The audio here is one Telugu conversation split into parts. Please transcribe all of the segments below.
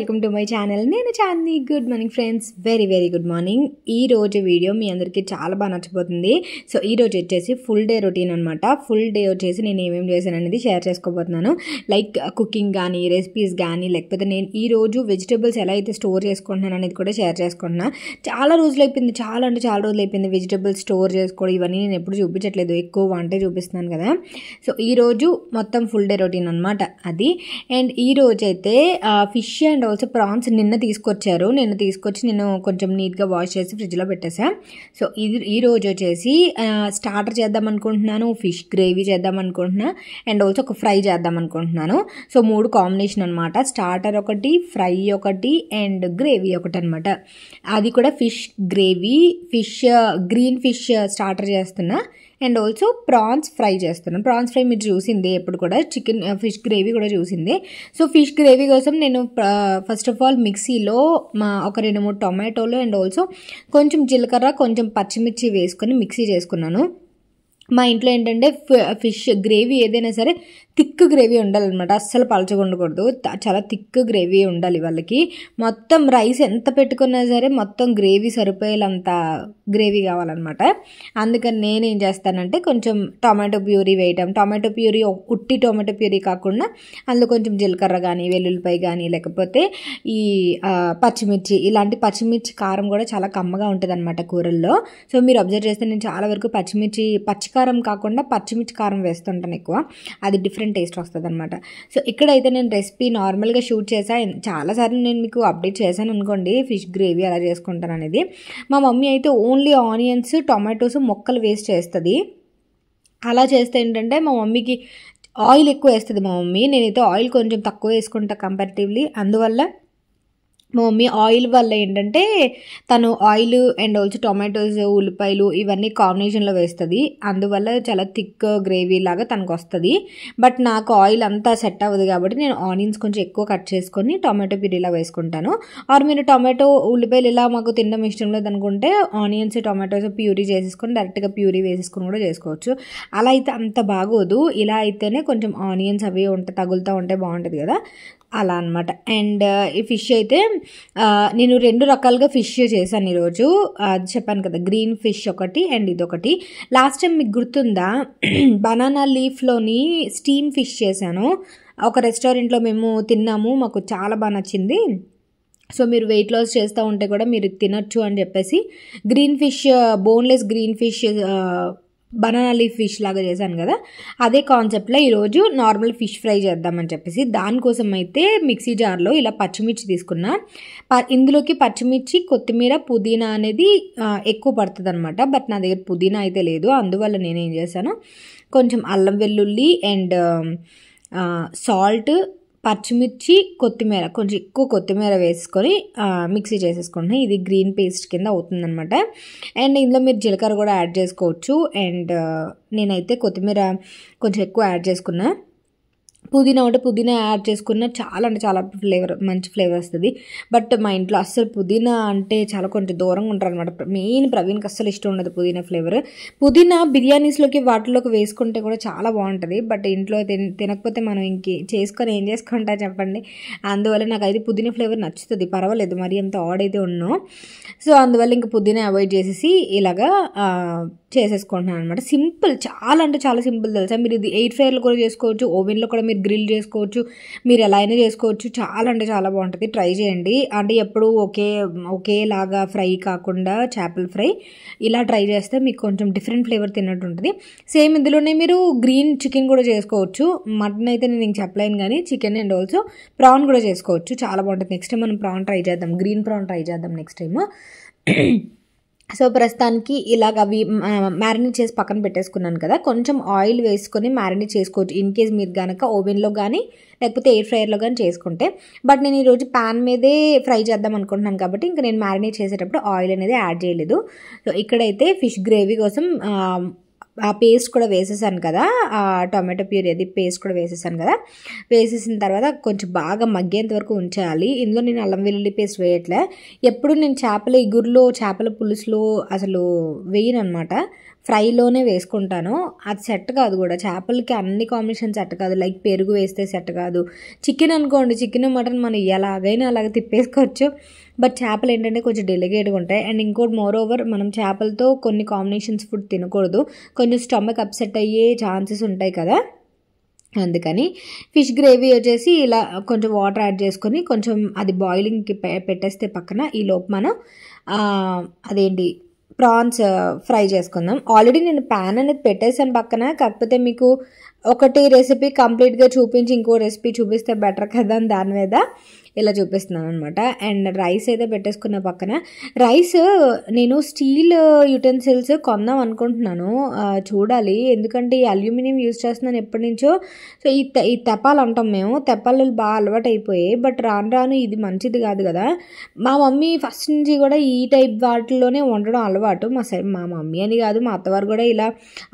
వెల్కమ్ టు మై ఛానల్ నేను Chandini good morning friends very very good morning ఈ రోజు వీడియో మీ అందరికీ చాలా బాగా నచ్చిపోతుంది సో ఈ రోజు వచ్చేసి ఫుల్ డే రొటీన్ అనమాట ఫుల్ డే వచ్చేసి నేను ఏమేమి చేశాను అనేది షేర్ చేసుకోబోతున్నాను లైక్ కుకింగ్ కానీ రెసిపీస్ కానీ లేకపోతే నేను ఈ రోజు వెజిటేబుల్స్ ఎలా అయితే స్టోర్ చేసుకుంటున్నాను అనేది కూడా షేర్ చేసుకుంటున్నా చాలా రోజులు అయిపోయింది చాలా అంటే చాలా రోజులు అయిపోయింది వెజిటేబుల్స్ స్టోర్ చేసుకోవడం ఇవన్నీ నేను ఎప్పుడు చూపించట్లేదు ఎక్కువ వంటే చూపిస్తున్నాను కదా సో ఈరోజు మొత్తం ఫుల్ డే రొటీన్ అనమాట అది అండ్ అయితే ఫిష్ అండ్ సో ప్రాన్స్ నిన్న తీసుకొచ్చారు నిన్న తీసుకొచ్చి నేను కొంచెం నీట్గా వాష్ చేసి ఫ్రిడ్జ్లో పెట్టేసా సో ఇది ఈ రోజు వచ్చేసి స్టార్టర్ చేద్దాం అనుకుంటున్నాను ఫిష్ గ్రేవీ చేద్దాం అనుకుంటున్నా అండ్ ఆల్సో ఒక ఫ్రై చేద్దాం అనుకుంటున్నాను సో మూడు కాంబినేషన్ అనమాట స్టార్టర్ ఒకటి ఫ్రై ఒకటి అండ్ గ్రేవీ ఒకటి అనమాట అది కూడా fish gravy fish green fish starter చేస్తున్నా అండ్ ఆల్సో ప్రాన్స్ ఫ్రై చేస్తున్నాను ప్రాన్స్ ఫ్రై మీరు చూసిందే ఎప్పుడు కూడా చికెన్ ఫిష్ గ్రేవీ కూడా చూసిందే సో ఫిష్ గ్రేవీ కోసం నేను ఫస్ట్ ఆఫ్ ఆల్ మిక్సీలో మా ఒక రెండు మూడు టొమాటోలు అండ్ ఆల్సో కొంచెం జీలకర్ర కొంచెం పచ్చిమిర్చి వేసుకొని మిక్సీ చేసుకున్నాను మా ఇంట్లో ఏంటంటే ఫిష్ గ్రేవీ ఏదైనా సరే థిక్ గ్రేవీ ఉండాలన్నమాట అస్సలు పలచగొండకూడదు చాలా థిక్ గ్రేవీ ఉండాలి వాళ్ళకి మొత్తం రైస్ ఎంత పెట్టుకున్నా సరే మొత్తం గ్రేవీ సరిపోయేలంత గ్రేవీ కావాలన్నమాట అందుకని నేను ఏం చేస్తానంటే కొంచెం టొమాటో ప్యూరీ వేయటం టొమాటో ప్యూరీ ఉట్టి టొమాటో ప్యూరీ కాకుండా అందులో కొంచెం జీలకర్ర కానీ వెల్లుల్లిపాయ కానీ లేకపోతే ఈ పచ్చిమిర్చి ఇలాంటి పచ్చిమిర్చి కారం కూడా చాలా కమ్మగా ఉంటుంది అనమాట కూరల్లో సో మీరు అబ్జర్వ్ చేస్తే నేను చాలా వరకు పచ్చిమిర్చి పచ్చికారం కాకుండా పచ్చిమిర్చి కారం వేస్తుంటాను ఎక్కువ అది డిఫరెంట్ డిఫరెంట్ టేస్ట్ వస్తుంది అనమాట సో ఇక్కడైతే నేను రెసిపీ నార్మల్గా షూట్ చేశాను చాలాసార్లు నేను మీకు అప్డేట్ చేశాను అనుకోండి ఫిష్ గ్రేవీ అలా చేసుకుంటాను అనేది మా మమ్మీ అయితే ఓన్లీ ఆనియన్స్ టొమాటోస్ మొక్కలు వేస్ట్ చేస్తుంది అలా చేస్తే ఏంటంటే మా మమ్మీకి ఆయిల్ ఎక్కువ వేస్తుంది మా మమ్మీ నేనైతే ఆయిల్ కొంచెం తక్కువ వేసుకుంటా కంపారిటివ్లీ అందువల్ల మమ్మీ ఆయిల్ వల్ల ఏంటంటే తను ఆయిల్ అండ్ ఆల్సో టొమాటోస్ ఉల్లిపాయలు ఇవన్నీ కాంబినేషన్లో వేస్తుంది అందువల్ల చాలా థిక్ గ్రేవీ లాగా తనకు వస్తుంది బట్ నాకు ఆయిల్ అంతా సెట్ అవ్వదు కాబట్టి నేను ఆనియన్స్ కొంచెం ఎక్కువ కట్ చేసుకొని టొమాటో పిరీలా వేసుకుంటాను ఆర్ మీరు టొమాటో ఉల్లిపాయలు ఇలా మాకు తినడం ఇష్టం లేదనుకుంటే ఆనియన్స్ టొమాటోస్ ప్యూరీ చేసేసుకొని డైరెక్ట్గా ప్యూరీ వేసేసుకొని కూడా చేసుకోవచ్చు అలా అయితే అంత బాగోదు ఇలా అయితేనే కొంచెం ఆనియన్స్ అవి ఉంటే తగులుతూ ఉంటే బాగుంటుంది కదా అలా అనమాట అండ్ ఈ ఫిష్ అయితే నేను రెండు రకాలుగా ఫిష్ చేశాను ఈరోజు అది చెప్పాను కదా గ్రీన్ ఫిష్ ఒకటి అండ్ ఇదొకటి లాస్ట్ టైం మీకు గుర్తుందా బనానా లీఫ్లోని స్టీమ్ ఫిష్ చేశాను ఒక రెస్టారెంట్లో మేము తిన్నాము మాకు చాలా బాగా నచ్చింది సో మీరు వెయిట్ లాస్ చేస్తూ ఉంటే కూడా మీరు తినొచ్చు అని చెప్పేసి green fish boneless green fish banana leaf fish లాగా చేశాను కదా అదే కాన్సెప్ట్లో ఈరోజు నార్మల్ ఫిష్ ఫ్రై చేద్దామని చెప్పేసి దానికోసం అయితే మిక్సీ జార్లో ఇలా పచ్చిమిర్చి తీసుకున్నా ఇందులోకి పచ్చిమిర్చి కొత్తిమీర పుదీనా అనేది ఎక్కువ పడుతుంది అనమాట బట్ నా దగ్గర పుదీనా అయితే లేదు అందువల్ల నేనేం చేశాను కొంచెం అల్లం వెల్లుల్లి అండ్ సాల్ట్ పచ్చిమిర్చి కొత్తిమీర కొంచెం ఎక్కువ కొత్తిమీర వేసుకొని మిక్సీ చేసేసుకోండి ఇది గ్రీన్ పేస్ట్ కింద అవుతుందన్నమాట అండ్ ఇందులో మీరు జీలకర్ర కూడా యాడ్ చేసుకోవచ్చు అండ్ నేనైతే కొత్తిమీర కొంచెం ఎక్కువ యాడ్ చేసుకున్నాను పుదీనా ఉంటే పుదీనా యాడ్ చేసుకున్న చాలా అంటే చాలా ఫ్లేవర్ మంచి ఫ్లేవర్ వస్తుంది బట్ మా ఇంట్లో అస్సలు పుదీనా అంటే చాలా కొంచెం దూరంగా ఉంటారు అనమాట మెయిన్ ప్రవీణ్కి అస్సలు ఇష్టం ఉండదు పుదీనా ఫ్లేవర్ పుదీనా బిర్యానీస్లోకి వాటిలోకి వేసుకుంటే కూడా చాలా బాగుంటుంది బట్ ఇంట్లో తిన తినకపోతే మనం ఇంకే చేసుకొని ఏం చేసుకుంటా చెప్పండి అందువల్ల నాకు అయితే పుదీనా ఫ్లేవర్ నచ్చుతుంది పర్వాలేదు మరి అంత ఆడ్ అయితే ఉన్నాం సో అందువల్ల ఇంక పుదీనా అవాయిడ్ చేసేసి ఇలాగా చేసేసుకుంటున్నాను అనమాట సింపుల్ చాలా అంటే చాలా సింపుల్ తెలుసా మీరు ఇది ఎయిర్ ఫ్రైలో కూడా చేసుకోవచ్చు ఓవెన్లో కూడా మీరు గ్రిల్ చేసుకోవచ్చు మీరు ఎలా అయినా చేసుకోవచ్చు చాలా అంటే చాలా బాగుంటుంది ట్రై చేయండి అంటే ఎప్పుడు ఒకే ఒకేలాగా ఫ్రై కాకుండా చేపల ఫ్రై ఇలా ట్రై చేస్తే మీకు కొంచెం డిఫరెంట్ ఫ్లేవర్ తిన్నట్టు ఉంటుంది సేమ్ ఇందులోనే మీరు గ్రీన్ చికెన్ కూడా చేసుకోవచ్చు మటన్ అయితే నేను చెప్పలేను కానీ చికెన్ అండ్ ఆల్సో ప్రాన్ కూడా చేసుకోవచ్చు చాలా బాగుంటుంది నెక్స్ట్ టైం మనం ప్రాన్ ట్రై చేద్దాం గ్రీన్ ప్రాన్ ట్రై చేద్దాం నెక్స్ట్ టైమ్ సో ప్రస్తుతానికి ఇలాగ అవి మ్యారినేట్ చేసి పక్కన పెట్టేసుకున్నాను కదా కొంచెం ఆయిల్ వేసుకొని మ్యారినేట్ చేసుకోవచ్చు ఇన్ కేస్ మీరు కనుక ఓవెన్లో కానీ లేకపోతే ఎయిర్ ఫ్రైయర్లో కానీ చేసుకుంటే బట్ నేను ఈరోజు ప్యాన్ మీదే ఫ్రై చేద్దాం అనుకుంటున్నాను కాబట్టి ఇంకా నేను మ్యారినేట్ చేసేటప్పుడు ఆయిల్ అనేది యాడ్ చేయలేదు సో ఇక్కడైతే ఫిష్ గ్రేవీ కోసం ఆ పేస్ట్ కూడా వేసేసాను కదా ఆ టొమాటో అది పేస్ట్ కూడా వేసేసాను కదా వేసేసిన తర్వాత కొంచెం బాగా మగ్గేంత వరకు ఉంచాలి ఇందులో నేను అల్లం వెల్లుల్లి పేస్ట్ వేయట్లే ఎప్పుడు నేను చేపల ఇగురులో చేపల పులుసులో అసలు వేయను అనమాట ఫ్రైలోనే వేసుకుంటాను అది సెట్ కాదు కూడా చేపలకి అన్ని కాంబినేషన్ సెట్ కాదు లైక్ పెరుగు వేస్తే సెట్ కాదు చికెన్ అనుకోండి చికెన్ మటన్ మనం ఎలాగైనా అలాగ తిప్పేసుకోవచ్చు బట్ చేపలు ఏంటంటే కొంచెం డెలిగేట్గా ఉంటాయి అండ్ ఇంకోటి మోర్ ఓవర్ మనం చేపలతో కొన్ని కాంబినేషన్స్ ఫుడ్ తినకూడదు కొంచెం స్టమక్ అప్సెట్ అయ్యే ఛాన్సెస్ ఉంటాయి కదా అందుకని ఫిష్ గ్రేవీ వచ్చేసి ఇలా కొంచెం వాటర్ యాడ్ చేసుకొని కొంచెం అది బాయిలింగ్కి పెట్టేస్తే పక్కన ఈ లోపు మనం అదేంటి ప్రాన్స్ ఫ్రై చేసుకుందాం ఆల్రెడీ నేను ప్యాన్ అనేది పెట్టేశాను పక్కన కాకపోతే మీకు ఒకటి రెసిపీ కంప్లీట్గా చూపించి ఇంకో రెసిపీ చూపిస్తే బెటర్ కదా దాని మీద ఇలా చూపిస్తున్నాను అనమాట అండ్ రైస్ అయితే పెట్టేసుకున్న పక్కన రైస్ నేను స్టీల్ యుటెన్సిల్స్ కొందాం అనుకుంటున్నాను చూడాలి ఎందుకంటే ఈ అల్యూమినియం యూజ్ చేస్తున్నాను ఎప్పటి నుంచో సో ఈ ఈ తెప్పాలు అంటాం మేము తెప్పాలు బాగా అలవాటు అయిపోయాయి బట్ రాను రాను ఇది మంచిది కాదు కదా మా మమ్మీ ఫస్ట్ నుంచి కూడా ఈ టైప్ వాటిలోనే వండడం అలవాటు మా మా మమ్మీ అని కాదు మా అత్తవారు కూడా ఇలా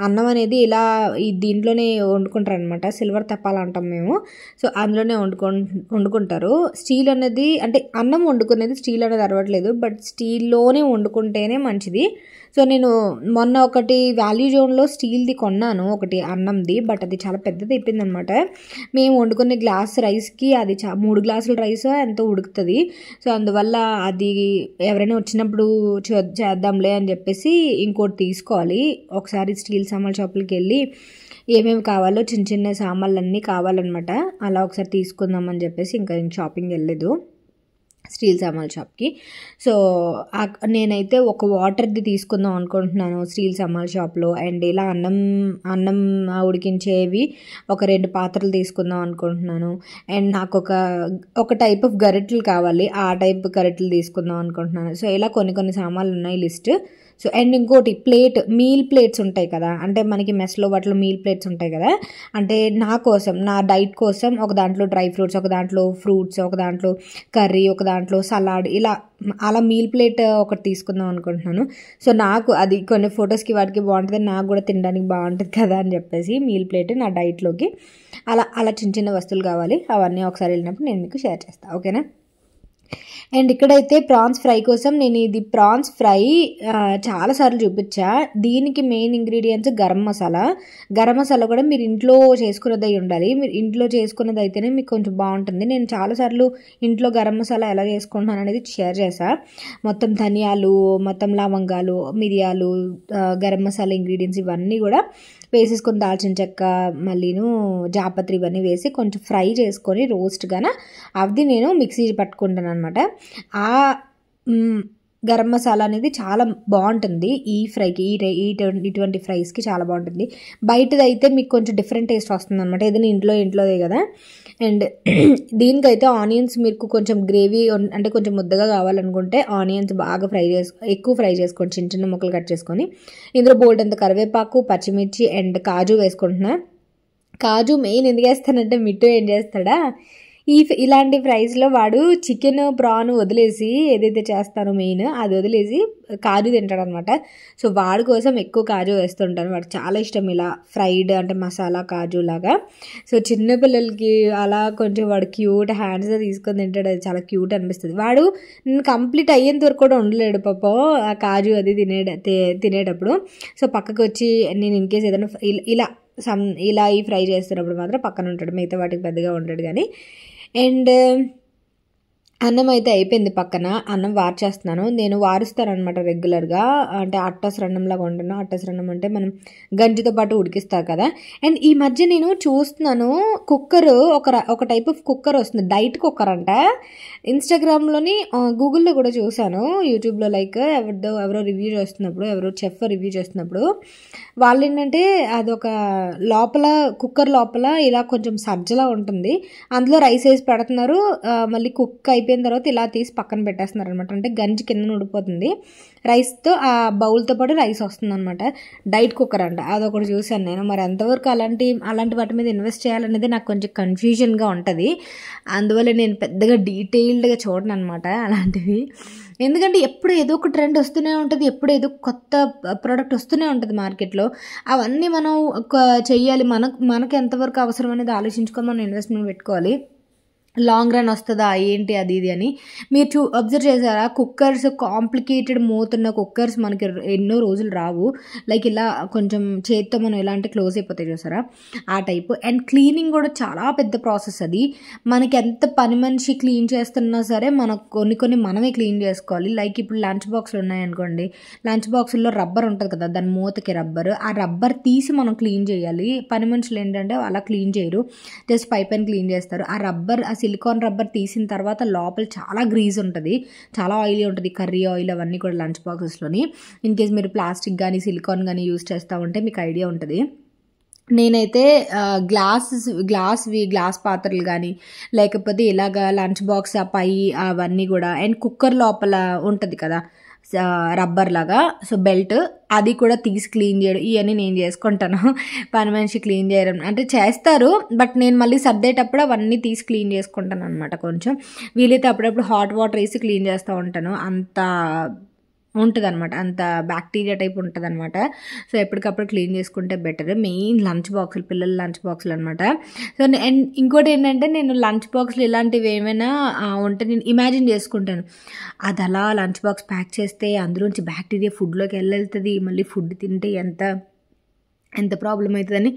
అన్నం అనేది ఇలా ఈ దీంట్లోనే వండుకుంటారు అనమాట సిల్వర్ తెప్పాలు అంటాం మేము సో అందులోనే వండుకుంటారు స్టీల్ అనేది అంటే అన్నం వండుకునేది స్టీల్ అనేది అరవట్లేదు బట్ స్టీల్లోనే వండుకుంటేనే మంచిది సో నేను మొన్న ఒకటి వాల్యూ జోన్లో స్టీల్ది కొన్నాను ఒకటి అన్నంది బట్ అది చాలా పెద్దది అయిపోయింది అనమాట మేము వండుకునే గ్లాస్ రైస్కి అది చా మూడు గ్లాసుల రైస్ ఎంతో ఉడుకుతుంది సో అందువల్ల అది ఎవరైనా వచ్చినప్పుడు చేద్దాంలే అని చెప్పేసి ఇంకోటి తీసుకోవాలి ఒకసారి స్టీల్ సామాన్ షాపులకి వెళ్ళి ఏమేమి కావాలో చిన్న చిన్న సామాన్లన్నీ కావాలన్నమాట అలా ఒకసారి తీసుకుందామని చెప్పేసి ఇంకా నేను షాపింగ్ వెళ్ళలేదు స్టీల్ సామాన్ షాప్కి సో నేనైతే ఒక వాటర్ది తీసుకుందాం అనుకుంటున్నాను స్టీల్ సామాన్ షాప్లో అండ్ ఇలా అన్నం అన్నం ఉడికించేవి ఒక రెండు పాత్రలు తీసుకుందాం అనుకుంటున్నాను అండ్ నాకు ఒక ఒక టైప్ ఆఫ్ గరిటలు కావాలి ఆ టైప్ గరిటలు తీసుకుందాం అనుకుంటున్నాను సో ఇలా కొన్ని కొన్ని సామాన్లు ఉన్నాయి లిస్ట్ సో అండ్ ఇంకోటి ప్లేట్ మీల్ ప్లేట్స్ ఉంటాయి కదా అంటే మనకి మెస్లో వాటిలో మీల్ ప్లేట్స్ ఉంటాయి కదా అంటే నా కోసం నా డైట్ కోసం ఒక దాంట్లో డ్రై ఫ్రూట్స్ ఒక దాంట్లో ఫ్రూట్స్ ఒక దాంట్లో కర్రీ ఒక దాంట్లో సలాడ్ ఇలా అలా మీల్ ప్లేట్ ఒకటి తీసుకుందాం అనుకుంటున్నాను సో నాకు అది కొన్ని ఫొటోస్కి వాటికి బాగుంటుంది నాకు కూడా తినడానికి బాగుంటుంది కదా అని చెప్పేసి మీల్ ప్లేట్ నా డైట్లోకి అలా అలా చిన్న చిన్న వస్తువులు కావాలి అవన్నీ ఒకసారి వెళ్ళినప్పుడు నేను మీకు షేర్ చేస్తాను ఓకేనా అండ్ ఇక్కడైతే ప్రాన్స్ ఫ్రై కోసం నేను ఇది ప్రాన్స్ ఫ్రై చాలాసార్లు చూపించా దీనికి మెయిన్ ఇంగ్రీడియంట్స్ గరం మసాలా గరం మసాలా కూడా మీరు ఇంట్లో చేసుకున్నది ఉండాలి మీరు ఇంట్లో చేసుకున్నది అయితేనే మీకు కొంచెం బాగుంటుంది నేను చాలాసార్లు ఇంట్లో గరం మసాలా ఎలా చేసుకుంటున్నాను అనేది షేర్ చేశా మొత్తం ధనియాలు మొత్తం లవంగాలు మిరియాలు గరం మసాలా ఇంగ్రీడియంట్స్ ఇవన్నీ కూడా వేసేసుకొని దాల్చిన చెక్క మళ్ళీను జాపత్రి ఇవన్నీ వేసి కొంచెం ఫ్రై చేసుకొని రోస్ట్గా అది నేను మిక్సీ పట్టుకుంటాను అనమాట ఆ గరం మసాలా అనేది చాలా బాగుంటుంది ఈ ఫ్రైకి ఈ ఇటువంటి ఫ్రైస్కి చాలా బాగుంటుంది బయటదైతే మీకు కొంచెం డిఫరెంట్ టేస్ట్ వస్తుంది అనమాట ఏదైనా ఇంట్లో ఇంట్లోదే కదా అండ్ దీనికైతే ఆనియన్స్ మీకు కొంచెం గ్రేవీ అంటే కొంచెం ముద్దగా కావాలనుకుంటే ఆనియన్స్ బాగా ఫ్రై చేసు ఎక్కువ ఫ్రై చేసుకోండి చిన్న చిన్న ముక్కలు కట్ చేసుకొని ఇందులో బోల్డ్ అంత కరివేపాకు పచ్చిమిర్చి అండ్ కాజు వేసుకుంటున్నా కాజు మెయిన్ ఎందుకు వేస్తానంటే మిట్టు ఏం చేస్తాడా ఈ ఇలాంటి ఫ్రైస్లో వాడు చికెన్ ప్రాన్ వదిలేసి ఏదైతే చేస్తారో మెయిన్ అది వదిలేసి కాజు తింటాడనమాట సో వాడి కోసం ఎక్కువ కాజు వేస్తుంటాను వాడు చాలా ఇష్టం ఇలా ఫ్రైడ్ అంటే మసాలా కాజు లాగా సో చిన్నపిల్లలకి అలా కొంచెం వాడు క్యూట్ హ్యాండ్స్ తీసుకొని తింటాడు అది చాలా క్యూట్ అనిపిస్తుంది వాడు నేను కంప్లీట్ అయ్యేంత వరకు కూడా ఉండలేడు పాప ఆ కాజు అది తినే తినేటప్పుడు సో పక్కకు వచ్చి నేను ఇన్కేస్ ఏదైనా ఇలా సమ్ ఇలా ఈ ఫ్రై చేస్తున్నప్పుడు మాత్రం పక్కన ఉంటాడు మిగతా వాటికి పెద్దగా ఉంటాడు కానీ and um, అన్నం అయితే అయిపోయింది పక్కన అన్నం వార్చేస్తున్నాను నేను అనమాట రెగ్యులర్గా అంటే అట్టస్ రండంలాగా ఉండను అట్టస్ రండం అంటే మనం గంజితో పాటు ఉడికిస్తారు కదా అండ్ ఈ మధ్య నేను చూస్తున్నాను కుక్కర్ ఒక ఒక టైప్ ఆఫ్ కుక్కర్ వస్తుంది డైట్ కుక్కర్ అంట ఇన్స్టాగ్రామ్లోని గూగుల్లో కూడా చూశాను యూట్యూబ్లో లైక్ ఎవరిదో ఎవరో రివ్యూ చేస్తున్నప్పుడు ఎవరో చెఫ్ రివ్యూ చేస్తున్నప్పుడు వాళ్ళు ఏంటంటే అదొక లోపల కుక్కర్ లోపల ఇలా కొంచెం సజ్జలా ఉంటుంది అందులో రైస్ వేసి పెడుతున్నారు మళ్ళీ కుక్ అయితే అయిపోయిన తర్వాత ఇలా తీసి పక్కన పెట్టేస్తున్నారు అనమాట అంటే గంజి కింద ఉడిపోతుంది రైస్తో ఆ బౌల్తో పాటు రైస్ వస్తుంది అనమాట డైట్ కుక్కర్ అంట అదొకటి చూశాను నేను మరి ఎంతవరకు అలాంటి అలాంటి వాటి మీద ఇన్వెస్ట్ చేయాలనేది నాకు కొంచెం కన్ఫ్యూజన్గా ఉంటుంది అందువల్ల నేను పెద్దగా డీటెయిల్డ్గా చూడను అనమాట అలాంటివి ఎందుకంటే ఎప్పుడు ఏదో ఒక ట్రెండ్ వస్తూనే ఉంటుంది ఎప్పుడు ఏదో కొత్త ప్రోడక్ట్ వస్తూనే ఉంటుంది మార్కెట్లో అవన్నీ మనం చేయాలి మనకు మనకు ఎంతవరకు అవసరం అనేది ఆలోచించుకొని మనం ఇన్వెస్ట్మెంట్ పెట్టుకోవాలి లాంగ్ రన్ వస్తుందా ఏంటి అది ఇది అని మీరు చూ అబ్జర్వ్ చేశారా కుక్కర్స్ కాంప్లికేటెడ్ మూతున్న కుక్కర్స్ మనకి ఎన్నో రోజులు రావు లైక్ ఇలా కొంచెం చేత్తో మనం ఎలా అంటే క్లోజ్ అయిపోతాయి చూసారా ఆ టైపు అండ్ క్లీనింగ్ కూడా చాలా పెద్ద ప్రాసెస్ అది మనకి ఎంత పని మనిషి క్లీన్ చేస్తున్నా సరే మనకు కొన్ని కొన్ని మనమే క్లీన్ చేసుకోవాలి లైక్ ఇప్పుడు లంచ్ బాక్సులు ఉన్నాయనుకోండి లంచ్ బాక్సుల్లో రబ్బర్ ఉంటుంది కదా దాని మూతకి రబ్బర్ ఆ రబ్బర్ తీసి మనం క్లీన్ చేయాలి పని మనుషులు ఏంటంటే అలా క్లీన్ చేయరు జస్ట్ పైప్ అని క్లీన్ చేస్తారు ఆ రబ్బర్ ఆ సిలికాన్ రబ్బర్ తీసిన తర్వాత లోపల చాలా గ్రీజ్ ఉంటుంది చాలా ఆయిలీ ఉంటుంది కర్రీ ఆయిల్ అవన్నీ కూడా లంచ్ బాక్సెస్లోని ఇన్ కేస్ మీరు ప్లాస్టిక్ కానీ సిలికాన్ కానీ యూస్ చేస్తూ ఉంటే మీకు ఐడియా ఉంటుంది నేనైతే గ్లాస్ గ్లాస్వి గ్లాస్ పాత్రలు కానీ లేకపోతే ఇలాగ లంచ్ బాక్స్ ఆ పై అవన్నీ కూడా అండ్ కుక్కర్ లోపల ఉంటుంది కదా రబ్బర్ లాగా సో బెల్ట్ అది కూడా తీసి క్లీన్ చేయడం ఇవన్నీ నేను చేసుకుంటాను పని మనిషి క్లీన్ చేయడం అంటే చేస్తారు బట్ నేను మళ్ళీ సర్దేటప్పుడు అవన్నీ తీసి క్లీన్ చేసుకుంటాను అనమాట కొంచెం వీలైతే అప్పుడప్పుడు హాట్ వాటర్ వేసి క్లీన్ చేస్తూ ఉంటాను అంత ఉంటుంది అనమాట అంత బ్యాక్టీరియా టైప్ ఉంటుంది అనమాట సో ఎప్పటికప్పుడు క్లీన్ చేసుకుంటే బెటర్ మెయిన్ లంచ్ బాక్సులు పిల్లల లంచ్ బాక్సులు అనమాట సో అండ్ ఇంకోటి ఏంటంటే నేను లంచ్ బాక్సులు ఇలాంటివి ఏమైనా ఉంటే నేను ఇమాజిన్ చేసుకుంటాను అది అలా లంచ్ బాక్స్ ప్యాక్ చేస్తే అందులోంచి బ్యాక్టీరియా ఫుడ్లోకి వెళ్ళతుంది మళ్ళీ ఫుడ్ తింటే ఎంత ఎంత ప్రాబ్లం అవుతుందని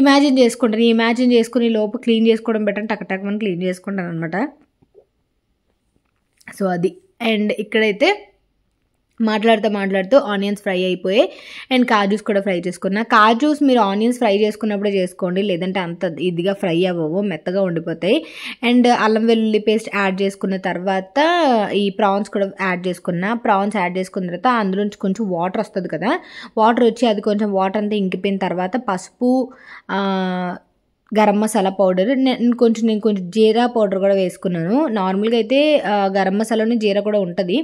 ఇమాజిన్ చేసుకుంటాను ఇమాజిన్ చేసుకుని లోపు క్లీన్ చేసుకోవడం బెటర్ టక్ టక్ మనం క్లీన్ చేసుకుంటాను అనమాట సో అది అండ్ ఇక్కడైతే మాట్లాడుతూ మాట్లాడుతూ ఆనియన్స్ ఫ్రై అయిపోయాయి అండ్ కాజూస్ కూడా ఫ్రై చేసుకున్నా కాజూస్ మీరు ఆనియన్స్ ఫ్రై చేసుకున్నప్పుడే చేసుకోండి లేదంటే అంత ఇదిగా ఫ్రై అవ్వవు మెత్తగా ఉండిపోతాయి అండ్ అల్లం వెల్లుల్లి పేస్ట్ యాడ్ చేసుకున్న తర్వాత ఈ ప్రాన్స్ కూడా యాడ్ చేసుకున్నా ప్రాన్స్ యాడ్ చేసుకున్న తర్వాత అందులో నుంచి కొంచెం వాటర్ వస్తుంది కదా వాటర్ వచ్చి అది కొంచెం వాటర్ అంతా ఇంకిపోయిన తర్వాత పసుపు గరం మసాలా పౌడర్ నేను కొంచెం నేను కొంచెం జీరా పౌడర్ కూడా వేసుకున్నాను నార్మల్గా అయితే గరం మసాలాను జీరా కూడా ఉంటుంది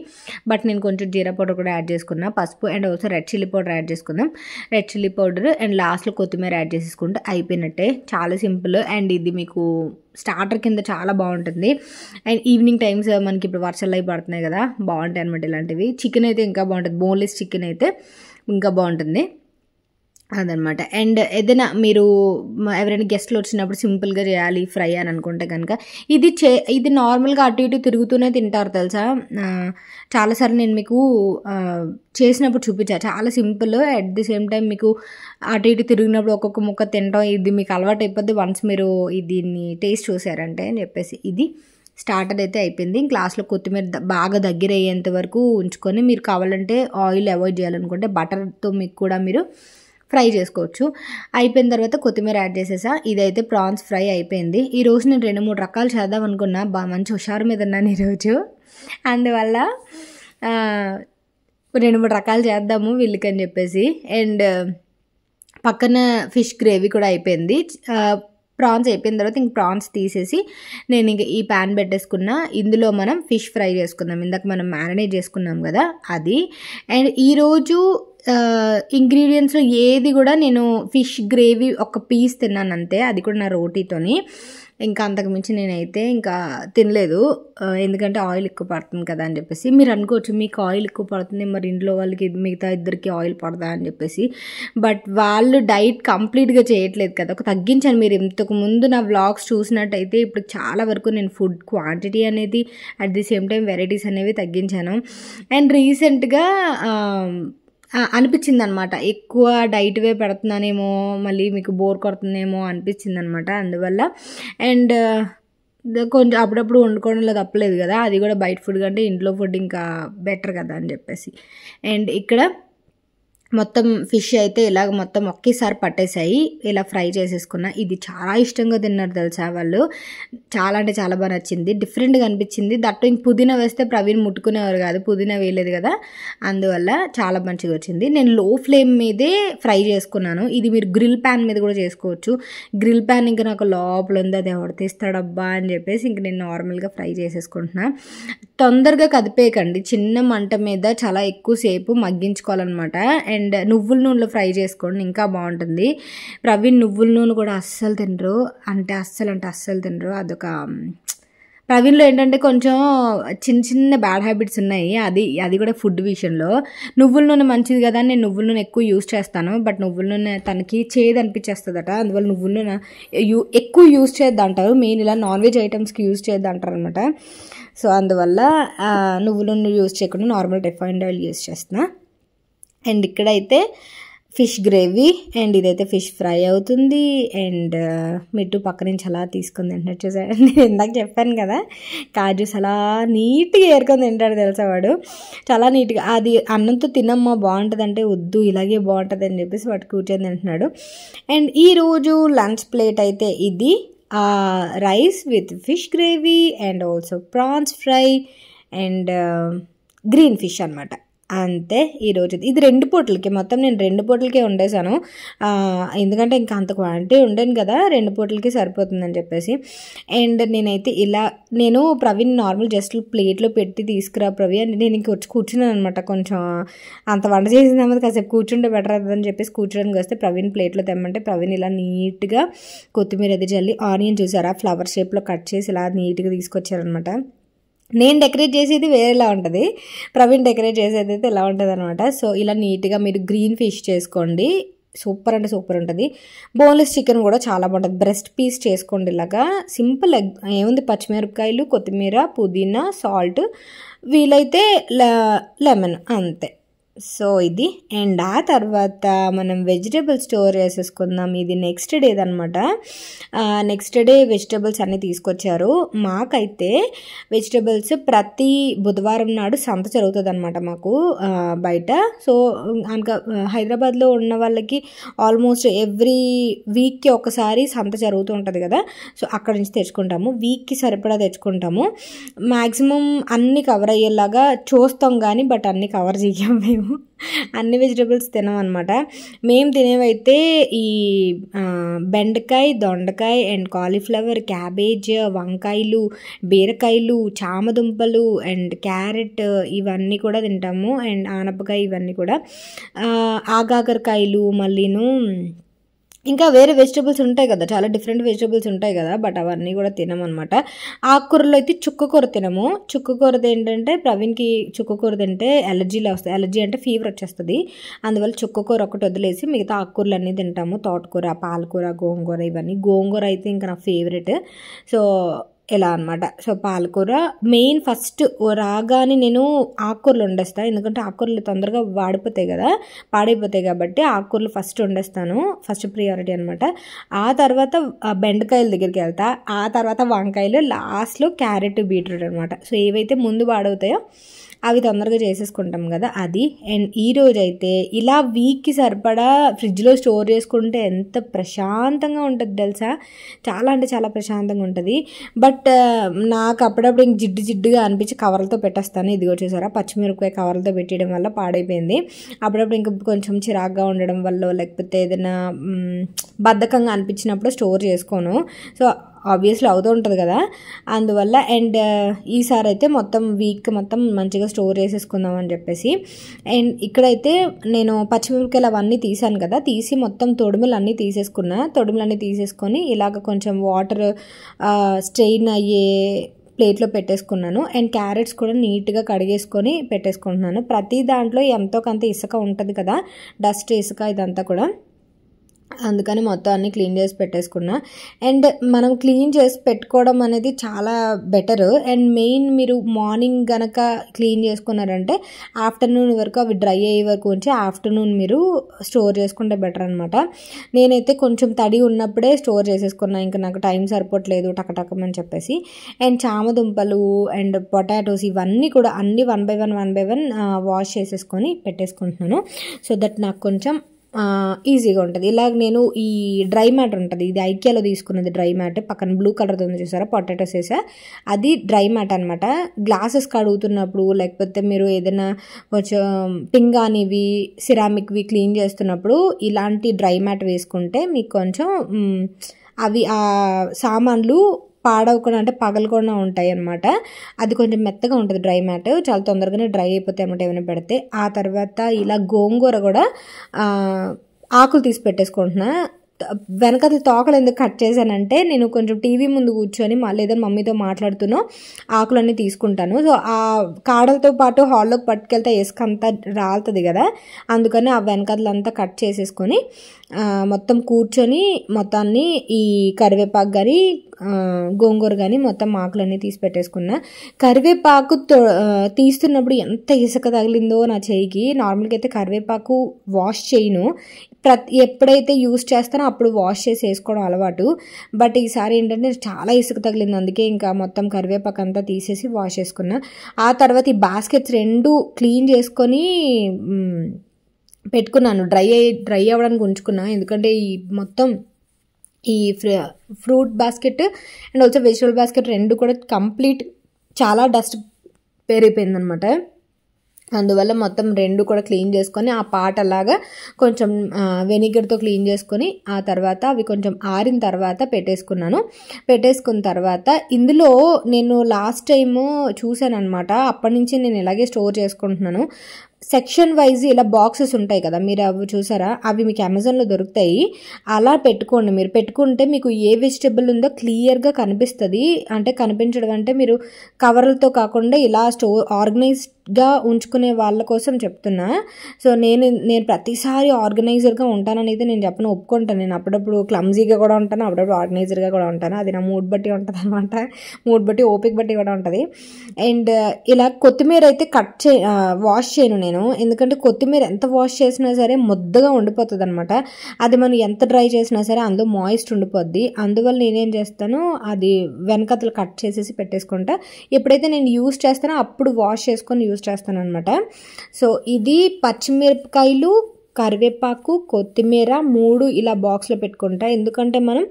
బట్ నేను కొంచెం జీరా పౌడర్ కూడా యాడ్ చేసుకున్నా పసుపు and also red chilli powder add చేసుకుందాం రెడ్ చిల్లీ పౌడర్ అండ్ లాస్ట్లో కొత్తిమీర యాడ్ చేసేసుకుంటే అయిపోయినట్టే చాలా సింపుల్ అండ్ ఇది మీకు స్టార్టర్ కింద చాలా బాగుంటుంది అండ్ ఈవినింగ్ టైమ్స్ మనకి ఇప్పుడు వర్షాలు అయి పడుతున్నాయి కదా బాగుంటాయి అనమాట ఇలాంటివి చికెన్ అయితే ఇంకా బాగుంటుంది బోన్లెస్ చికెన్ అయితే ఇంకా బాగుంటుంది అదనమాట అండ్ ఏదైనా మీరు ఎవరైనా గెస్ట్లు వచ్చినప్పుడు సింపుల్గా చేయాలి ఫ్రై అని అనుకుంటే కనుక ఇది చే ఇది నార్మల్గా అటు ఇటు తిరుగుతూనే తింటారు తెలుసా చాలాసార్లు నేను మీకు చేసినప్పుడు చూపించా చాలా simple at the same time మీకు అటు ఇటు తిరిగినప్పుడు ఒక్కొక్క ముక్క తినడం ఇది మీకు అలవాటు అయిపోద్ది వన్స్ మీరు దీన్ని టేస్ట్ చూసారంటే అని చెప్పేసి ఇది స్టార్టర్ అయితే అయిపోయింది క్లాస్లో కొత్తిమీర బాగా దగ్గర అయ్యేంత వరకు ఉంచుకొని మీరు కావాలంటే ఆయిల్ అవాయిడ్ చేయాలనుకుంటే బటర్తో మీకు కూడా మీరు ఫ్రై చేసుకోవచ్చు అయిపోయిన తర్వాత కొత్తిమీర యాడ్ చేసేసా ఇదైతే ప్రాన్స్ ఫ్రై అయిపోయింది ఈరోజు నేను రెండు మూడు రకాలు చేద్దాం అనుకున్నా బాగా మంచి హుషారు మీద ఉన్నాను ఈరోజు అందువల్ల రెండు మూడు రకాలు చేద్దాము వీళ్ళకని చెప్పేసి అండ్ పక్కన ఫిష్ గ్రేవీ కూడా అయిపోయింది ప్రాన్స్ అయిపోయిన తర్వాత ఇంక ప్రాన్స్ తీసేసి నేను ఇంక ఈ ప్యాన్ పెట్టేసుకున్న ఇందులో మనం ఫిష్ ఫ్రై చేసుకుందాం ఇందాక మనం మ్యారినేట్ చేసుకున్నాం కదా అది అండ్ ఈరోజు ఇంగ్రీడియంట్స్లో ఏది కూడా నేను ఫిష్ గ్రేవీ ఒక పీస్ తిన్నాను అంతే అది కూడా నా రోటీతోని ఇంకా అంతకుమించి నేనైతే ఇంకా తినలేదు ఎందుకంటే ఆయిల్ ఎక్కువ పడుతుంది కదా అని చెప్పేసి మీరు అనుకోవచ్చు మీకు ఆయిల్ ఎక్కువ పడుతుంది మరి ఇంట్లో వాళ్ళకి మిగతా ఇద్దరికి ఆయిల్ పడదా అని చెప్పేసి బట్ వాళ్ళు డైట్ కంప్లీట్గా చేయట్లేదు కదా ఒక తగ్గించాను మీరు ఇంతకు ముందు నా వ్లాగ్స్ చూసినట్టయితే ఇప్పుడు చాలా వరకు నేను ఫుడ్ క్వాంటిటీ అనేది at the same time varieties అనేవి తగ్గించాను అండ్ రీసెంట్గా అనిపించింది అనమాట ఎక్కువ డైట్ వే పెడుతున్నానేమో మళ్ళీ మీకు బోర్ కొడుతుందేమో అనిపించింది అనమాట అందువల్ల అండ్ కొంచెం అప్పుడప్పుడు వండుకోవడంలో తప్పలేదు కదా అది కూడా బయట ఫుడ్ కంటే ఇంట్లో ఫుడ్ ఇంకా బెటర్ కదా అని చెప్పేసి అండ్ ఇక్కడ మొత్తం ఫిష్ అయితే ఇలాగ మొత్తం ఒకేసారి పట్టేశాయి ఇలా ఫ్రై చేసేసుకున్న ఇది చాలా ఇష్టంగా తిన్నారు తెలుసా వాళ్ళు చాలా అంటే చాలా బాగా నచ్చింది డిఫరెంట్గా అనిపించింది దట్టు ఇంక పుదీనా వేస్తే ప్రవీణ్ ముట్టుకునేవారు కాదు పుదీనా వేయలేదు కదా అందువల్ల చాలా మంచిగా వచ్చింది నేను లో ఫ్లేమ్ మీదే ఫ్రై చేసుకున్నాను ఇది మీరు గ్రిల్ ప్యాన్ మీద కూడా చేసుకోవచ్చు గ్రిల్ ప్యాన్ ఇంకా నాకు లోపల ఉంది అది ఎవరు తీస్తాడబ్బా అని చెప్పేసి ఇంక నేను నార్మల్గా ఫ్రై చేసేసుకుంటున్నా తొందరగా కదిపేయకండి చిన్న మంట మీద చాలా ఎక్కువసేపు మగ్గించుకోవాలన్నమాట అండ్ అండ్ నువ్వుల నూనెలో ఫ్రై చేసుకోండి ఇంకా బాగుంటుంది ప్రవీణ్ నువ్వుల నూనె కూడా అస్సలు తినరు అంటే అస్సలు అంటే అస్సలు తినరు అదొక ప్రవీణ్లో ఏంటంటే కొంచెం చిన్న చిన్న బ్యాడ్ హ్యాబిట్స్ ఉన్నాయి అది అది కూడా ఫుడ్ విషయంలో నువ్వుల నూనె మంచిది కదా నేను నువ్వుల నూనె ఎక్కువ యూజ్ చేస్తాను బట్ నువ్వుల నూనె తనకి చేదు అనిపించేస్తుందట అందువల్ల నువ్వుల నూనె యూ ఎక్కువ యూస్ చేద్దంటారు మెయిన్ ఇలా నాన్ వెజ్ ఐటమ్స్కి యూస్ చేద్దంటారు అనమాట సో అందువల్ల నువ్వుల నూనె యూజ్ చేయకుండా నార్మల్ రిఫైన్డ్ ఆయిల్ యూస్ చేస్తున్నాను అండ్ ఇక్కడైతే ఫిష్ గ్రేవీ అండ్ ఇదైతే ఫిష్ ఫ్రై అవుతుంది అండ్ మిట్టు పక్క నుంచి అలా తీసుకొని తింటాడు చూసాడు నేను ఇందాక చెప్పాను కదా కాజూస్ అలా నీట్గా ఏరుకొని తింటాడు తెలుసా వాడు చాలా నీట్గా అది అన్నంతో తినమ్మా బాగుంటుందంటే వద్దు ఇలాగే బాగుంటుంది అని చెప్పేసి వాడు కూర్చొని తింటున్నాడు అండ్ ఈరోజు లంచ్ ప్లేట్ అయితే ఇది rice with fish gravy and also prawns fry and green fish అనమాట అంతే ఈరోజు ఇది రెండు పూటలకి మొత్తం నేను రెండు పూటలకే వండేసాను ఎందుకంటే ఇంకా అంత క్వాంటిటీ ఉండేను కదా రెండు పూటలకి సరిపోతుందని చెప్పేసి అండ్ నేనైతే ఇలా నేను ప్రవీణ్ నార్మల్ జస్ట్ ప్లేట్లో పెట్టి తీసుకురా ప్రవీణ్ అండ్ నేను ఇంక వచ్చి కూర్చున్నాను అనమాట కొంచెం అంత వంట చేసిన కాసేపు కూర్చుంటే బెటర్ అని చెప్పేసి కూర్చోడానికి వస్తే ప్రవీణ్ ప్లేట్లో తెమ్మంటే ప్రవీణ్ ఇలా నీట్గా కొత్తిమీర అది జల్లి ఆనియన్ చూసారా ఫ్లవర్ షేప్లో కట్ చేసి ఇలా నీట్గా తీసుకొచ్చారనమాట నేను డెకరేట్ చేసేది వేరేలా ఉంటుంది ప్రవీణ్ డెకరేట్ చేసేది అయితే ఎలా ఉంటుంది అనమాట సో ఇలా నీట్గా మీరు గ్రీన్ ఫిష్ చేసుకోండి సూపర్ అంటే సూపర్ ఉంటుంది బోన్లెస్ చికెన్ కూడా చాలా బాగుంటుంది బ్రెస్ట్ పీస్ చేసుకోండి ఇలాగా సింపుల్ ఎగ్ ఏముంది పచ్చిమిరపకాయలు కొత్తిమీర పుదీనా సాల్ట్ వీలైతే లెమన్ అంతే సో ఇది అండ్ ఆ తర్వాత మనం వెజిటేబుల్ స్టోర్ చేసేసుకుందాం ఇది నెక్స్ట్ డే అనమాట నెక్స్ట్ డే వెజిటేబుల్స్ అన్నీ తీసుకొచ్చారు మాకైతే వెజిటేబుల్స్ ప్రతి బుధవారం నాడు సంత జరుగుతుంది అనమాట మాకు బయట సో అనక హైదరాబాద్లో ఉన్న వాళ్ళకి ఆల్మోస్ట్ ఎవ్రీ వీక్కి ఒకసారి సంత జరుగుతూ ఉంటుంది కదా సో అక్కడి నుంచి తెచ్చుకుంటాము వీక్కి సరిపడా తెచ్చుకుంటాము మ్యాక్సిమం అన్నీ కవర్ అయ్యేలాగా చూస్తాం కానీ బట్ అన్నీ కవర్ చేయం మేము అన్ని వెజిటబుల్స్ అనమాట మేము తినేవైతే ఈ బెండకాయ దొండకాయ అండ్ కాలీఫ్లవర్ క్యాబేజ్ వంకాయలు బీరకాయలు చామదుంపలు అండ్ క్యారెట్ ఇవన్నీ కూడా తింటాము అండ్ ఆనపకాయ ఇవన్నీ కూడా ఆగాకరకాయలు మళ్ళీను ఇంకా వేరే వెజిటబుల్స్ ఉంటాయి కదా చాలా డిఫరెంట్ వెజిటబుల్స్ ఉంటాయి కదా బట్ అవన్నీ కూడా తినమనమాట ఆకుకూరలో అయితే చుక్కకూర తినము చుక్కకూరది ఏంటంటే ప్రవీణ్కి చుక్కకూర తింటే ఎలర్జీలు వస్తాయి ఎలర్జీ అంటే ఫీవర్ వచ్చేస్తుంది అందువల్ల చుక్కకూర ఒకటి వదిలేసి మిగతా ఆకుకూరలు అన్నీ తింటాము తోటకూర పాలకూర గోంగూర ఇవన్నీ గోంగూర అయితే ఇంకా నా ఫేవరెట్ సో ఇలా అనమాట సో పాలకూర మెయిన్ ఫస్ట్ రాగానే నేను ఆకుకూరలు వండేస్తాను ఎందుకంటే ఆకుకూరలు తొందరగా వాడిపోతాయి కదా పాడైపోతాయి కాబట్టి ఆకుకూరలు ఫస్ట్ వండేస్తాను ఫస్ట్ ప్రియారిటీ అనమాట ఆ తర్వాత బెండకాయల దగ్గరికి వెళ్తా ఆ తర్వాత వంకాయలు లాస్ట్లో క్యారెట్ బీట్రూట్ అనమాట సో ఏవైతే ముందు పాడవుతాయో అవి తొందరగా చేసేసుకుంటాం కదా అది అండ్ ఈరోజు అయితే ఇలా వీక్కి సరిపడా ఫ్రిడ్జ్లో స్టోర్ చేసుకుంటే ఎంత ప్రశాంతంగా ఉంటుంది తెలుసా చాలా అంటే చాలా ప్రశాంతంగా ఉంటుంది బట్ నాకు అప్పుడప్పుడు ఇంక జిడ్డు జిడ్డుగా అనిపించి కవర్లతో పెట్టేస్తాను ఇదిగో చూసారా పచ్చిమిరపకాయ కవర్లతో పెట్టేయడం వల్ల పాడైపోయింది అప్పుడప్పుడు ఇంక కొంచెం చిరాగ్గా ఉండడం వల్ల లేకపోతే ఏదైనా బద్ధకంగా అనిపించినప్పుడు స్టోర్ చేసుకోను సో ఆబ్వియస్లీ అవుతూ ఉంటుంది కదా అందువల్ల అండ్ ఈసారి అయితే మొత్తం వీక్ మొత్తం మంచిగా స్టోర్ చేసేసుకుందాం అని చెప్పేసి అండ్ ఇక్కడైతే నేను పచ్చిమిరపకాయలు అవన్నీ తీసాను కదా తీసి మొత్తం తొడుములు అన్నీ తీసేసుకున్నా తొడుములన్నీ తీసేసుకొని ఇలాగ కొంచెం వాటర్ స్ట్రెయిన్ అయ్యే ప్లేట్లో పెట్టేసుకున్నాను అండ్ క్యారెట్స్ కూడా నీట్గా కడిగేసుకొని పెట్టేసుకుంటున్నాను ప్రతి దాంట్లో ఎంతో కొంత ఇసుక ఉంటుంది కదా డస్ట్ ఇసుక ఇదంతా కూడా అందుకని మొత్తం అన్ని క్లీన్ చేసి పెట్టేసుకున్నా అండ్ మనం క్లీన్ చేసి పెట్టుకోవడం అనేది చాలా బెటర్ అండ్ మెయిన్ మీరు మార్నింగ్ కనుక క్లీన్ చేసుకున్నారంటే ఆఫ్టర్నూన్ వరకు అవి డ్రై అయ్యే వరకు ఉంచి ఆఫ్టర్నూన్ మీరు స్టోర్ చేసుకుంటే బెటర్ అనమాట నేనైతే కొంచెం తడి ఉన్నప్పుడే స్టోర్ చేసేసుకున్నా ఇంకా నాకు టైం సరిపోవట్లేదు టకటకమని చెప్పేసి అండ్ చామదుంపలు అండ్ పొటాటోస్ ఇవన్నీ కూడా అన్నీ one by one one by one wash చేసేసుకొని పెట్టేసుకుంటున్నాను సో దట్ నాకు కొంచెం ఈజీగా ఉంటుంది ఇలాగ నేను ఈ డ్రై మ్యాట్ ఉంటుంది ఇది ఐకియాలో తీసుకున్నది డ్రై మ్యాట్ పక్కన బ్లూ కలర్తో ఉంది చూసారా పొటాటోస్ వేసా అది డ్రై మ్యాట్ అనమాట గ్లాసెస్ కడుగుతున్నప్పుడు లేకపోతే మీరు ఏదైనా కొంచెం పింగానివి సిరామిక్వి క్లీన్ చేస్తున్నప్పుడు ఇలాంటి డ్రై మ్యాట్ వేసుకుంటే మీకు కొంచెం అవి ఆ సామాన్లు పాడవకుండా అంటే పగలకుండా ఉంటాయి అనమాట అది కొంచెం మెత్తగా ఉంటుంది డ్రై మ్యాట్ చాలా తొందరగానే డ్రై అయిపోతాయి అనమాట ఏమైనా పెడితే ఆ తర్వాత ఇలా గోంగూర కూడా ఆకులు తీసి పెట్టేసుకుంటున్నా వెనకది తోకలు ఎందుకు కట్ చేశానంటే నేను కొంచెం టీవీ ముందు కూర్చొని మళ్ళీ ఏదో మమ్మీతో మాట్లాడుతున్నా ఆకులన్నీ తీసుకుంటాను సో ఆ కాడలతో పాటు హాల్లోకి పట్టుకెళ్తే ఇసుక అంతా రాలుతుంది కదా అందుకని ఆ వెనకదులంతా కట్ చేసేసుకొని మొత్తం కూర్చొని మొత్తాన్ని ఈ కరివేపాకు కానీ గోంగూర కానీ మొత్తం ఆకులన్నీ తీసి పెట్టేసుకున్నా కరివేపాకు తీస్తున్నప్పుడు ఎంత ఇసుక తగిలిందో నా చేయికి నార్మల్గా అయితే కరివేపాకు వాష్ చేయను ప్రతి ఎప్పుడైతే యూస్ చేస్తానో అప్పుడు వాష్ చేసి వేసుకోవడం అలవాటు బట్ ఈసారి ఏంటంటే చాలా ఇసుక తగిలింది అందుకే ఇంకా మొత్తం కరివేపాకు అంతా తీసేసి వాష్ చేసుకున్నా ఆ తర్వాత ఈ బాస్కెట్స్ రెండు క్లీన్ చేసుకొని పెట్టుకున్నాను డ్రై అయ్యి డ్రై అవ్వడానికి ఉంచుకున్నా ఎందుకంటే ఈ మొత్తం ఈ fruit basket and also vegetable basket రెండు కూడా కంప్లీట్ చాలా డస్ట్ అనమాట అందువల్ల మొత్తం రెండు కూడా క్లీన్ చేసుకొని ఆ పాట అలాగా కొంచెం వెనిగర్తో క్లీన్ చేసుకొని ఆ తర్వాత అవి కొంచెం ఆరిన తర్వాత పెట్టేసుకున్నాను పెట్టేసుకున్న తర్వాత ఇందులో నేను లాస్ట్ టైము చూశాను అనమాట అప్పటి నుంచి నేను ఇలాగే స్టోర్ చేసుకుంటున్నాను సెక్షన్ వైజ్ ఇలా బాక్సెస్ ఉంటాయి కదా మీరు అవి చూసారా అవి మీకు అమెజాన్లో దొరుకుతాయి అలా పెట్టుకోండి మీరు పెట్టుకుంటే మీకు ఏ వెజిటబుల్ ఉందో క్లియర్గా కనిపిస్తుంది అంటే కనిపించడం అంటే మీరు కవర్లతో కాకుండా ఇలా స్టోర్ ఆర్గనైజ్ గా ఉంచుకునే వాళ్ళ కోసం చెప్తున్నా సో నేను నేను ప్రతిసారి ఆర్గనైజర్గా ఉంటానని అయితే నేను చెప్పను ఒప్పుకుంటాను నేను అప్పుడప్పుడు క్లమ్జీగా కూడా ఉంటాను అప్పుడప్పుడు ఆర్గనైజర్గా కూడా ఉంటాను అది నా మూడ్ బట్టి ఉంటుంది అనమాట మూడ్ బట్టి ఓపిక బట్టి కూడా ఉంటుంది అండ్ ఇలా కొత్తిమీర అయితే కట్ చే వాష్ చేయను నేను ఎందుకంటే కొత్తిమీర ఎంత వాష్ చేసినా సరే ముద్దగా ఉండిపోతుంది అనమాట అది మనం ఎంత డ్రై చేసినా సరే అందులో మాయిస్ట్ ఉండిపోద్ది అందువల్ల నేనేం చేస్తాను అది వెనకతలు కట్ చేసేసి పెట్టేసుకుంటా ఎప్పుడైతే నేను యూస్ చేస్తానో అప్పుడు వాష్ చేసుకొని యూజ్ చేస్తాను అనమాట సో ఇది పచ్చిమిరపకాయలు కరివేపాకు కొత్తిమీర మూడు ఇలా బాక్స్లో పెట్టుకుంటా ఎందుకంటే మనం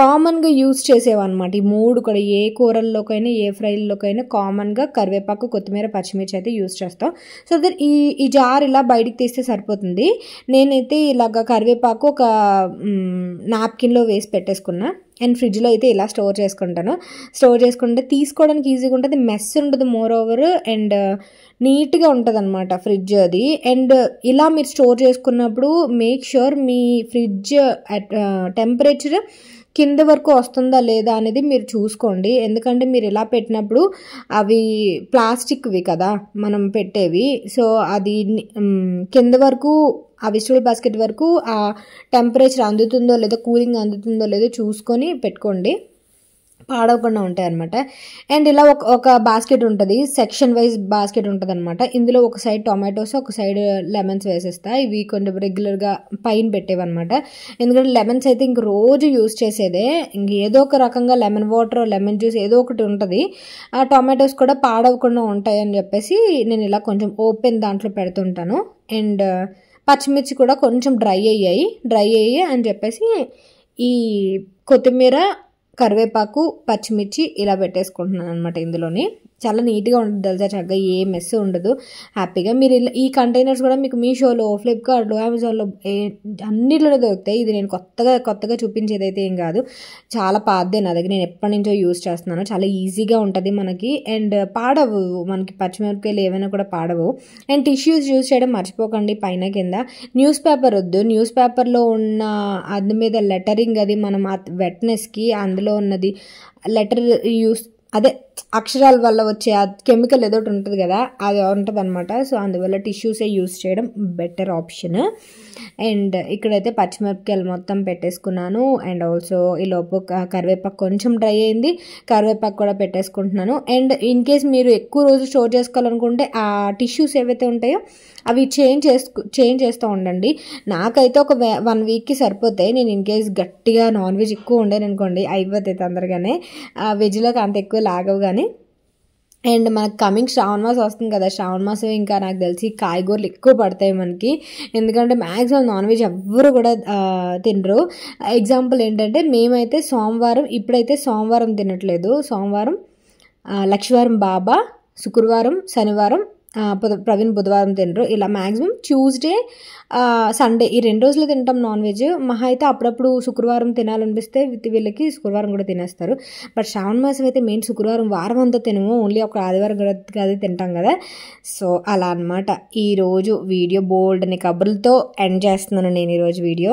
కామన్గా యూజ్ చేసేవన్నమాట ఈ మూడు కూడా ఏ కూరల్లోకైనా ఏ ఫ్రైల్లోకైనా కామన్గా కరివేపాకు కొత్తిమీర పచ్చిమిర్చి అయితే యూజ్ చేస్తాం సో దట్ ఈ ఈ జార్ ఇలా బయటికి తీస్తే సరిపోతుంది నేనైతే ఇలాగ కరివేపాకు ఒక నాప్కిన్లో వేసి పెట్టేసుకున్నా అండ్ ఫ్రిడ్జ్లో అయితే ఇలా స్టోర్ చేసుకుంటాను స్టోర్ చేసుకుంటే తీసుకోవడానికి ఈజీగా ఉంటుంది మెస్ ఉండదు మోర్ ఓవర్ అండ్ నీట్గా ఉంటుంది అనమాట ఫ్రిడ్జ్ అది అండ్ ఇలా మీరు స్టోర్ చేసుకున్నప్పుడు మేక్ ష్యూర్ మీ ఫ్రిడ్జ్ టెంపరేచర్ కింద వరకు వస్తుందా లేదా అనేది మీరు చూసుకోండి ఎందుకంటే మీరు ఇలా పెట్టినప్పుడు అవి ప్లాస్టిక్వి కదా మనం పెట్టేవి సో అది కింద వరకు ఆ విజిటబుల్ బాస్కెట్ వరకు ఆ టెంపరేచర్ అందుతుందో లేదో కూలింగ్ అందుతుందో లేదో చూసుకొని పెట్టుకోండి పాడవకుండా ఉంటాయి అనమాట అండ్ ఇలా ఒక ఒక బాస్కెట్ ఉంటుంది సెక్షన్ వైజ్ బాస్కెట్ ఉంటుంది అనమాట ఇందులో ఒక సైడ్ టొమాటోస్ ఒక సైడ్ లెమన్స్ వేసేస్తా ఇవి కొంచెం రెగ్యులర్గా పైన పెట్టేవన్నమాట ఎందుకంటే లెమన్స్ అయితే ఇంక రోజు యూజ్ చేసేదే ఇంక ఏదో ఒక రకంగా లెమన్ వాటర్ లెమన్ జ్యూస్ ఏదో ఒకటి ఉంటుంది ఆ టొమాటోస్ కూడా పాడవకుండా ఉంటాయని చెప్పేసి నేను ఇలా కొంచెం ఓపెన్ దాంట్లో పెడుతుంటాను అండ్ పచ్చిమిర్చి కూడా కొంచెం డ్రై అయ్యాయి డ్రై అయ్యాయి అని చెప్పేసి ఈ కొత్తిమీర కరివేపాకు పచ్చిమిర్చి ఇలా పెట్టేసుకుంటున్నాను అనమాట ఇందులోని చాలా నీట్గా ఉంటుంది తెలుసా చక్కగా ఏ మెస్ ఉండదు హ్యాపీగా మీరు ఈ కంటైనర్స్ కూడా మీకు మీషోలో ఫ్లిప్కార్ట్లో అమెజాన్లో అన్నిట్లోనే దొరుకుతాయి ఇది నేను కొత్తగా కొత్తగా చూపించేది అయితే ఏం కాదు చాలా పాతదే నా దగ్గర నేను ఎప్పటి నుంచో యూస్ చేస్తున్నాను చాలా ఈజీగా ఉంటుంది మనకి అండ్ పాడవు మనకి పచ్చిమిరపకాయలు ఏవైనా కూడా పాడవు అండ్ టిష్యూస్ యూజ్ చేయడం మర్చిపోకండి పైన కింద న్యూస్ పేపర్ వద్దు న్యూస్ పేపర్లో ఉన్న అది మీద లెటరింగ్ అది మనం వెట్నెస్కి అందులో ఉన్నది లెటర్ యూస్ అదే అక్షరాల వల్ల వచ్చే ఆ కెమికల్ ఏదో ఒకటి ఉంటుంది కదా అది ఉంటుంది అనమాట సో అందువల్ల టిష్యూసే యూస్ చేయడం బెటర్ ఆప్షన్ అండ్ ఇక్కడైతే పచ్చిమిరపకాయలు మొత్తం పెట్టేసుకున్నాను అండ్ ఆల్సో ఈ లోపు కరివేపాకు కొంచెం డ్రై అయింది కరివేపాకు కూడా పెట్టేసుకుంటున్నాను అండ్ ఇన్ కేస్ మీరు ఎక్కువ రోజు స్టోర్ చేసుకోవాలనుకుంటే ఆ టిష్యూస్ ఏవైతే ఉంటాయో అవి చేంజ్ చేసుకు చేంజ్ చేస్తూ ఉండండి నాకైతే ఒక వన్ వీక్కి సరిపోతాయి నేను ఇన్ కేస్ గట్టిగా నాన్ వెజ్ ఎక్కువ ఉండేది అనుకోండి అయిపోతాయి తొందరగానే వెజ్లోకి అంత ఎక్కువ లాగవు కానీ అండ్ మనకు కమింగ్ శ్రావణ మాసం వస్తుంది కదా శ్రావణ మాసం ఇంకా నాకు తెలిసి కాయగూరలు ఎక్కువ పడతాయి మనకి ఎందుకంటే మ్యాక్సిమం నాన్ వెజ్ ఎవ్వరు కూడా తినరు ఎగ్జాంపుల్ ఏంటంటే మేమైతే సోమవారం ఇప్పుడైతే సోమవారం తినట్లేదు సోమవారం లక్ష్మీవారం బాబా శుక్రవారం శనివారం ప్రవీణ్ బుధవారం తినరు ఇలా మ్యాక్సిమం ట్యూస్డే సండే ఈ రెండు రోజులు తింటాం నాన్ వెజ్ మహా అయితే అప్పుడప్పుడు శుక్రవారం తినాలనిపిస్తే వీళ్ళకి శుక్రవారం కూడా తినేస్తారు బట్ శ్రావణ మాసం అయితే మెయిన్ శుక్రవారం వారం అంతా తినము ఓన్లీ ఒక ఆదివారం అది తింటాం కదా సో అలా అనమాట ఈరోజు వీడియో బోల్డ్ అనే కబుర్లతో ఎండ్ చేస్తున్నాను నేను ఈరోజు వీడియో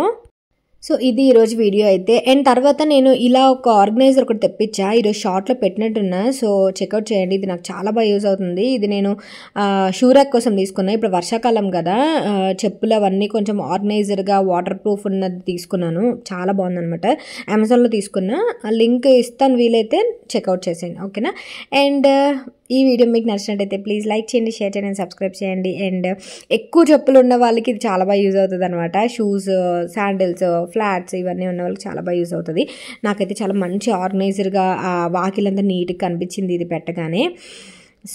సో ఇది ఈరోజు వీడియో అయితే అండ్ తర్వాత నేను ఇలా ఒక ఆర్గనైజర్ ఒకటి తెప్పించా ఈరోజు షార్ట్లో పెట్టినట్టున్నా సో చెక్అవుట్ చేయండి ఇది నాకు చాలా బాగా యూజ్ అవుతుంది ఇది నేను షూరాక్ కోసం తీసుకున్నా ఇప్పుడు వర్షాకాలం కదా చెప్పులు అవన్నీ కొంచెం ఆర్గనైజర్గా వాటర్ ప్రూఫ్ ఉన్నది తీసుకున్నాను చాలా బాగుందనమాట అమెజాన్లో తీసుకున్నా లింక్ ఇస్తాను వీలైతే చెక్అవుట్ చేసేయండి ఓకేనా అండ్ ఈ వీడియో మీకు నచ్చినట్టయితే ప్లీజ్ లైక్ చేయండి షేర్ చేయండి సబ్స్క్రైబ్ చేయండి అండ్ uh, ఎక్కువ చెప్పులు ఉన్న వాళ్ళకి ఇది చాలా బాగా యూజ్ అవుతుంది అనమాట షూస్ శాండిల్స్ ఫ్లాట్స్ ఇవన్నీ ఉన్న వాళ్ళకి చాలా బాగా యూజ్ అవుతుంది నాకైతే చాలా మంచి ఆర్గనైజర్గా వాకిలంతా నీట్గా కనిపించింది ఇది పెట్టగానే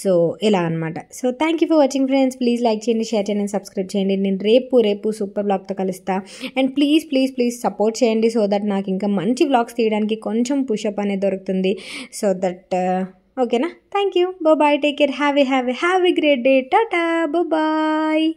సో ఇలా అనమాట so thank you for watching friends please like చేయండి షేర్ చేయండి సబ్స్క్రైబ్ చేయండి నేను రేపు రేపు సూపర్ బ్లాగ్తో కలుస్తా and please please please support చేయండి సో దట్ నాకు ఇంకా మంచి బ్లాగ్స్ తీయడానికి కొంచెం పుషప్ అనేది దొరుకుతుంది సో దట్ ಓಕೆನಾ thank you bye take care have a have a have a great day tata bye